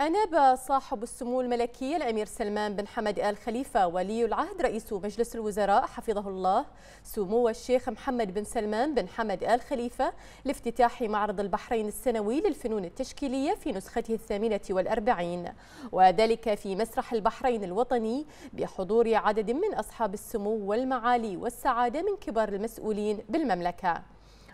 أناب صاحب السمو الملكي الأمير سلمان بن حمد آل خليفة ولي العهد رئيس مجلس الوزراء حفظه الله سمو الشيخ محمد بن سلمان بن حمد آل خليفة لافتتاح معرض البحرين السنوي للفنون التشكيلية في نسخته الثامنة والأربعين وذلك في مسرح البحرين الوطني بحضور عدد من أصحاب السمو والمعالي والسعادة من كبار المسؤولين بالمملكة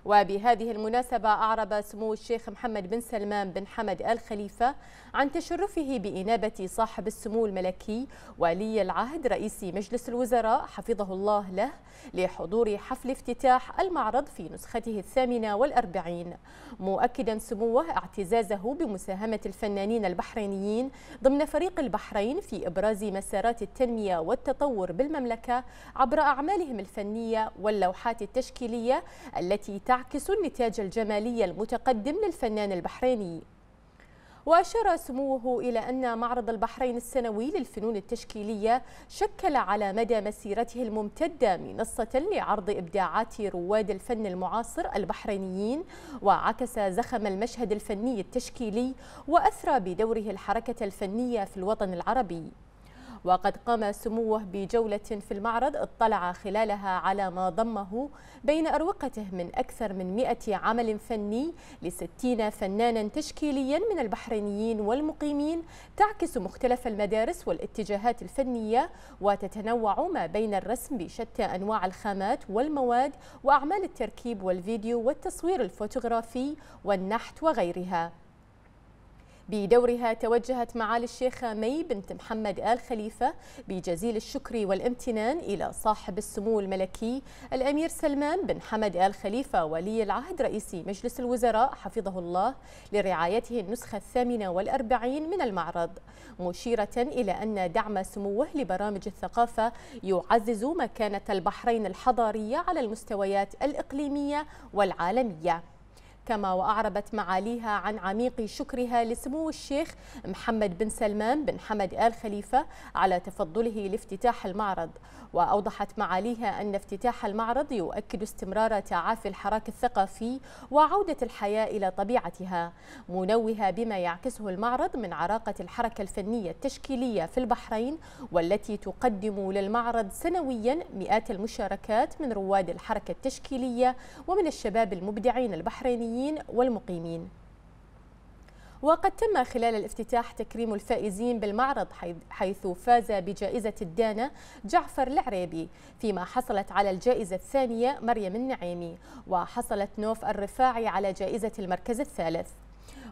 وبهذه المناسبة أعرب سمو الشيخ محمد بن سلمان بن حمد آل خليفة عن تشرفه بإنابة صاحب السمو الملكي ولي العهد رئيس مجلس الوزراء حفظه الله له لحضور حفل افتتاح المعرض في نسخته الثامنة والأربعين مؤكدا سموه اعتزازه بمساهمة الفنانين البحرينيين ضمن فريق البحرين في إبراز مسارات التنمية والتطور بالمملكة عبر أعمالهم الفنية واللوحات التشكيلية التي تعمل تعكس النتاج الجمالي المتقدم للفنان البحريني وأشار سموه إلى أن معرض البحرين السنوي للفنون التشكيلية شكل على مدى مسيرته الممتدة منصة لعرض إبداعات رواد الفن المعاصر البحرينيين وعكس زخم المشهد الفني التشكيلي وأثرى بدوره الحركة الفنية في الوطن العربي وقد قام سموه بجولة في المعرض اطلع خلالها على ما ضمه بين أروقته من أكثر من 100 عمل فني لستين فنانا تشكيليا من البحرينيين والمقيمين تعكس مختلف المدارس والاتجاهات الفنية وتتنوع ما بين الرسم بشتى أنواع الخامات والمواد وأعمال التركيب والفيديو والتصوير الفوتوغرافي والنحت وغيرها بدورها توجهت معالي الشيخة مي بنت محمد آل خليفة بجزيل الشكر والامتنان إلى صاحب السمو الملكي الأمير سلمان بن حمد آل خليفة ولي العهد رئيس مجلس الوزراء حفظه الله لرعايته النسخة الثامنة والأربعين من المعرض مشيرة إلى أن دعم سموه لبرامج الثقافة يعزز مكانة البحرين الحضارية على المستويات الإقليمية والعالمية كما وأعربت معاليها عن عميق شكرها لسمو الشيخ محمد بن سلمان بن حمد آل خليفة على تفضله لافتتاح المعرض وأوضحت معاليها أن افتتاح المعرض يؤكد استمرار تعافي الحراك الثقافي وعودة الحياة إلى طبيعتها منوهة بما يعكسه المعرض من عراقة الحركة الفنية التشكيلية في البحرين والتي تقدم للمعرض سنويا مئات المشاركات من رواد الحركة التشكيلية ومن الشباب المبدعين البحرينيين الرسميين والمقيمين وقد تم خلال الافتتاح تكريم الفائزين بالمعرض حيث فاز بجائزة الدانة جعفر العريبي فيما حصلت على الجائزة الثانية مريم النعيمي وحصلت نوف الرفاعي على جائزة المركز الثالث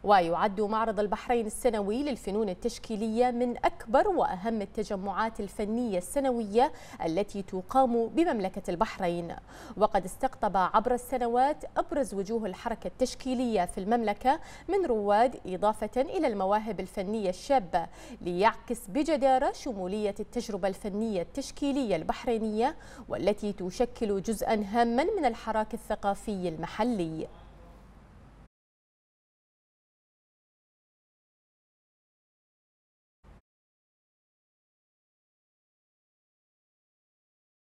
ويعد معرض البحرين السنوي للفنون التشكيلية من أكبر وأهم التجمعات الفنية السنوية التي تقام بمملكة البحرين وقد استقطب عبر السنوات أبرز وجوه الحركة التشكيلية في المملكة من رواد إضافة إلى المواهب الفنية الشابة ليعكس بجدارة شمولية التجربة الفنية التشكيلية البحرينية والتي تشكل جزءا هاما من الحراك الثقافي المحلي